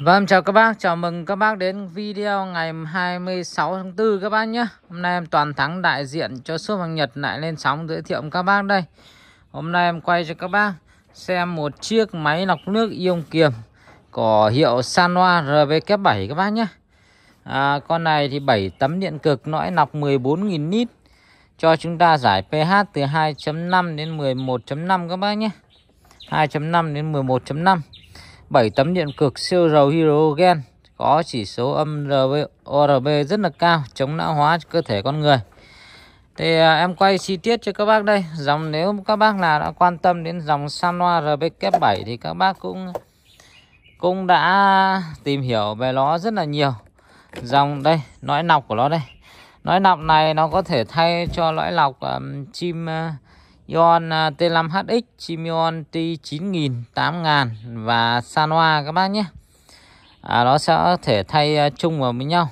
Vâng chào các bác, chào mừng các bác đến video ngày 26 tháng 4 các bác nhé Hôm nay em toàn thắng đại diện cho số hoàng Nhật lại lên sóng giới thiệu các bác đây Hôm nay em quay cho các bác xem một chiếc máy lọc nước ion kiềm có hiệu Sanwa RVK7 các bác nhé à, Con này thì 7 tấm điện cực nõi lọc 14.000 lít Cho chúng ta giải pH từ 2.5 đến 11.5 các bác nhé 2.5 đến 11.5 7 tấm điện cực siêu dầu hydrogen có chỉ số âm RB, ORB rất là cao, chống lão hóa cho cơ thể con người. Thì à, em quay chi tiết cho các bác đây. Dòng nếu các bác nào đã quan tâm đến dòng Sanwa RBK7 thì các bác cũng cũng đã tìm hiểu về nó rất là nhiều. Dòng đây, lõi nọc của nó đây. Lõi nọc này nó có thể thay cho lõi lọc um, chim uh, Ion T5HX, Chimion T9000, 8000 và Sanoa các bác nhé. À, nó sẽ có thể thay à, chung vào với nhau.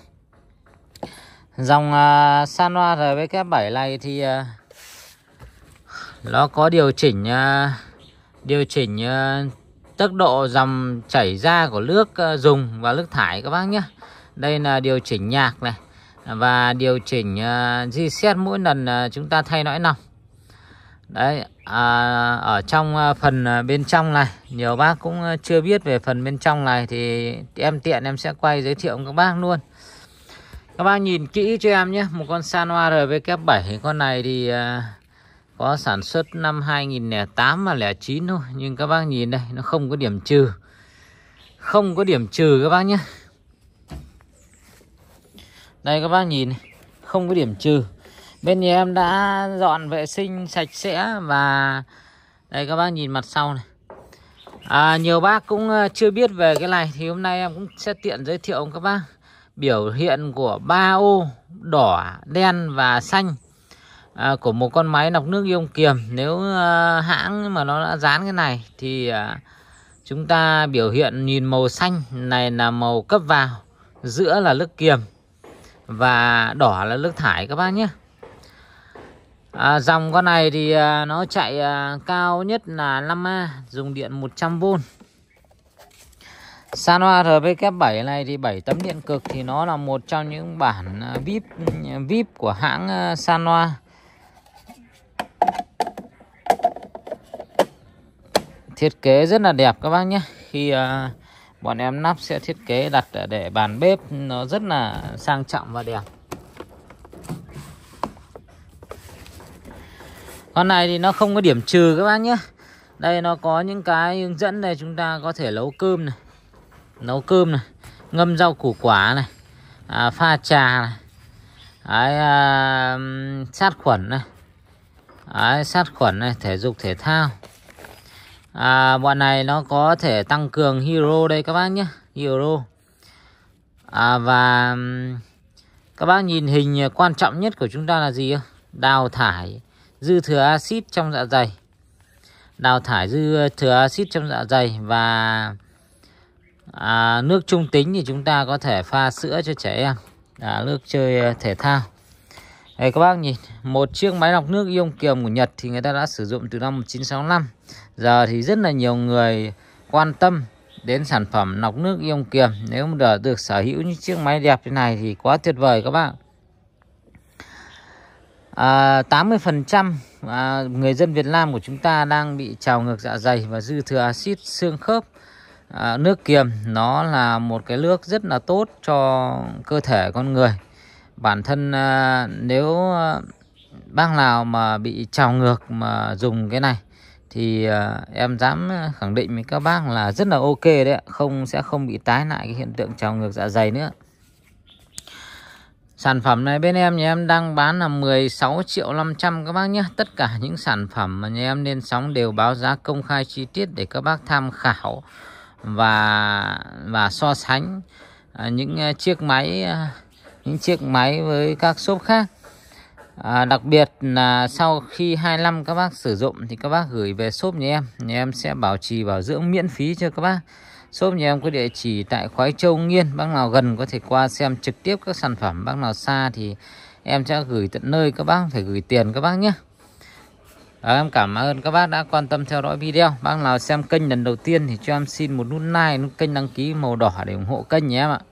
Dòng à, Sanwa RBK7 này thì à, nó có điều chỉnh à, điều chỉnh à, tốc độ dòng chảy ra của nước à, dùng và nước thải các bác nhé. Đây là điều chỉnh nhạc này và điều chỉnh uh, à, reset mỗi lần uh, chúng ta thay nõi nòng đấy à, ở trong à, phần à, bên trong này nhiều bác cũng à, chưa biết về phần bên trong này thì em tiện em sẽ quay giới thiệu các bác luôn các bác nhìn kỹ cho em nhé một con Sanwa RVK7 con này thì có sản xuất năm 2008 và 09 thôi nhưng các bác nhìn đây nó không có điểm trừ không có điểm trừ các bác nhé đây các bác nhìn không có điểm trừ bên nhà em đã dọn vệ sinh sạch sẽ và đây các bác nhìn mặt sau này à, nhiều bác cũng ờ, chưa biết về cái này thì hôm nay em cũng sẽ tiện giới thiệu các bác biểu hiện của ba ô đỏ đen và xanh à, của một con máy lọc nước ion kiềm nếu à, hãng mà nó đã dán cái này thì à, chúng ta biểu hiện nhìn màu xanh này là màu cấp vào giữa là nước kiềm và đỏ là nước thải các bác nhé à, dòng con này thì à, nó chạy à, cao nhất là 5A dùng điện 100V Sanwa RBK7 này thì 7 tấm điện cực thì nó là một trong những bản à, VIP VIP của hãng à, Sanwa thiết kế rất là đẹp các bác nhé khi uh, bọn em nắp sẽ thiết kế đặt để bàn bếp nó rất là sang trọng và đẹp con này thì nó không có điểm trừ các bác nhé đây nó có những cái hướng dẫn đây chúng ta có thể nấu cơm này nấu cơm này ngâm rau củ quả này à, pha trà này Đấy, à, sát khuẩn này Đấy, sát khuẩn này thể dục thể thao à, bọn này nó có thể tăng cường hero đây các bác nhé hero à, và các bác nhìn hình quan trọng nhất của chúng ta là gì không đào thải dư thừa axit trong dạ dày đào thải dư thừa axit trong dạ dày và à, nước trung tính thì chúng ta có thể pha sữa cho trẻ em à, nước chơi thể thao đây các bác nhìn một chiếc máy lọc nước ion kiềm của Nhật thì người ta đã sử dụng từ năm 1965 giờ thì rất là nhiều người quan tâm đến sản phẩm lọc nước ion kiềm nếu được, được sở hữu những chiếc máy đẹp thế này thì quá tuyệt vời các bạn à, 80% à, người dân Việt Nam của chúng ta đang bị trào ngược dạ dày và dư thừa axit xương khớp à, nước kiềm nó là một cái nước rất là tốt cho cơ thể con người bản thân à, nếu à, bác nào mà bị trào ngược mà dùng cái này thì à, em dám khẳng định với các bác là rất là ok đấy không sẽ không bị tái lại cái hiện tượng trào ngược dạ dày nữa Sản phẩm này bên em nhà em đang bán là 16 triệu 500 các bác nhé. Tất cả những sản phẩm mà nhà em lên sóng đều báo giá công khai chi tiết để các bác tham khảo và và so sánh à, những à, chiếc máy à, những chiếc máy với các shop khác. À, đặc biệt là sau khi 25 các bác sử dụng thì các bác gửi về shop nhà em, nhà em sẽ bảo trì bảo dưỡng miễn phí cho các bác. Shop nhà em có địa chỉ tại Khói Châu Nghiên. Bác nào gần có thể qua xem trực tiếp các sản phẩm. Bác nào xa thì em sẽ gửi tận nơi các bác phải gửi tiền các bác nhé. Đó, em cảm ơn các bác đã quan tâm theo dõi video. Bác nào xem kênh lần đầu tiên thì cho em xin một nút like, nút kênh đăng ký màu đỏ để ủng hộ kênh nhé em ạ.